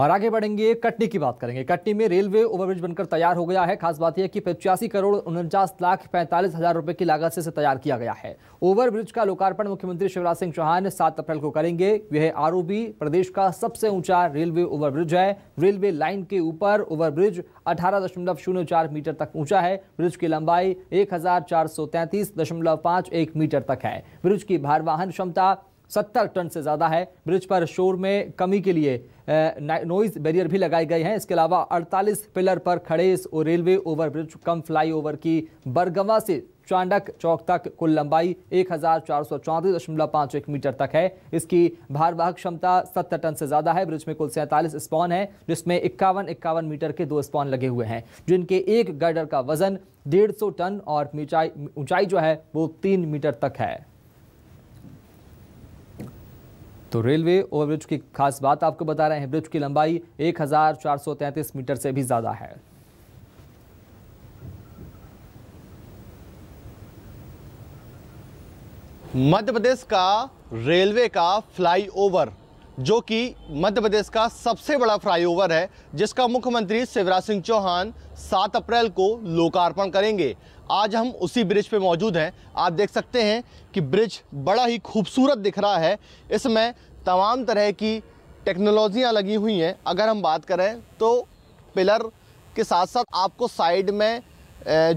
और आगे बढ़ेंगे कटनी की बात करेंगे कटनी में रेलवे ओवरब्रिज बनकर तैयार हो गया है खास बात यह कि पचासी करोड़ उनचास लाख पैंतालीस हजार रुपए की लागत से तैयार किया गया है ओवरब्रिज का लोकार्पण मुख्यमंत्री शिवराज सिंह चौहान सात अप्रैल को करेंगे यह आरओबी प्रदेश का सबसे ऊंचा रेलवे ओवरब्रिज है रेलवे लाइन के ऊपर ओवरब्रिज अठारह दशमलव शून्य चार मीटर तक ऊंचा है ब्रिज की लंबाई एक हजार चार सौ दशमलव एक मीटर तक है ब्रिज की भारवाहन क्षमता सत्तर टन से ज़्यादा है ब्रिज पर शोर में कमी के लिए नॉइज बैरियर भी लगाए गए हैं इसके अलावा 48 पिलर पर खड़े इस railway over bridge cum flyover की बरगवा से चांडक चौक तक कुल लंबाई एक मीटर तक है इसकी भारवाहक क्षमता 70 टन से ज़्यादा है ब्रिज में कुल सैंतालीस स्पॉन है जिसमें इक्यावन इक्यावन मीटर के दो स्पॉन लगे हुए हैं जिनके एक गर्डर का वजन डेढ़ टन और ऊंचाई जो है वो तीन मीटर तक है तो रेलवे ओवरब्रिज की खास बात आपको बता रहे हैं ब्रिज की लंबाई 1433 मीटर से भी ज़्यादा है मध्य प्रदेश का रेलवे का फ्लाईओवर जो कि मध्य प्रदेश का सबसे बड़ा फ्लाईओवर है जिसका मुख्यमंत्री शिवराज सिंह चौहान 7 अप्रैल को लोकार्पण करेंगे आज हम उसी ब्रिज पे मौजूद हैं आप देख सकते हैं कि ब्रिज बड़ा ही खूबसूरत दिख रहा है इसमें तमाम तरह की टेक्नोलॉजियाँ लगी हुई हैं अगर हम बात करें तो पिलर के साथ साथ आपको साइड में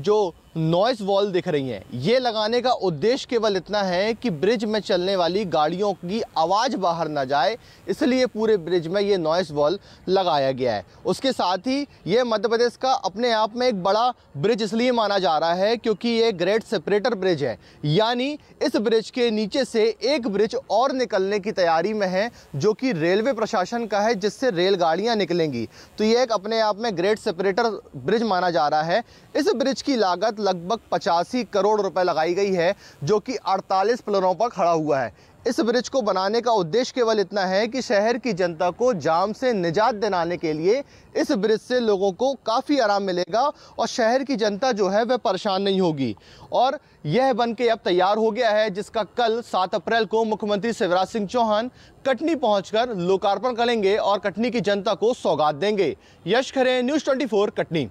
जो नॉइस वॉल दिख रही हैं ये लगाने का उद्देश्य केवल इतना है कि ब्रिज में चलने वाली गाड़ियों की आवाज़ बाहर ना जाए इसलिए पूरे ब्रिज में ये नॉइस वॉल लगाया गया है उसके साथ ही ये मध्य प्रदेश का अपने आप में एक बड़ा ब्रिज इसलिए माना जा रहा है क्योंकि ये ग्रेट सेपरेटर ब्रिज है यानी इस ब्रिज के नीचे से एक ब्रिज और निकलने की तैयारी में है जो कि रेलवे प्रशासन का है जिससे रेलगाड़ियाँ निकलेंगी तो ये एक अपने आप में ग्रेट सेपरेटर ब्रिज माना जा रहा है इस ब्रिज की लागत लगभग पचासी करोड़ रुपए लगाई गई है जो कि 48 प्लनों पर खड़ा हुआ है इस ब्रिज को बनाने का उद्देश्य केवल इतना है कि शहर की जनता को जाम से निजात दिलाने के लिए इस ब्रिज से लोगों को काफ़ी आराम मिलेगा और शहर की जनता जो है वह परेशान नहीं होगी और यह बन के अब तैयार हो गया है जिसका कल 7 अप्रैल को मुख्यमंत्री शिवराज सिंह चौहान कटनी पहुंचकर लोकार्पण करेंगे और कटनी की जनता को सौगात देंगे यश खरे न्यूज़ ट्वेंटी कटनी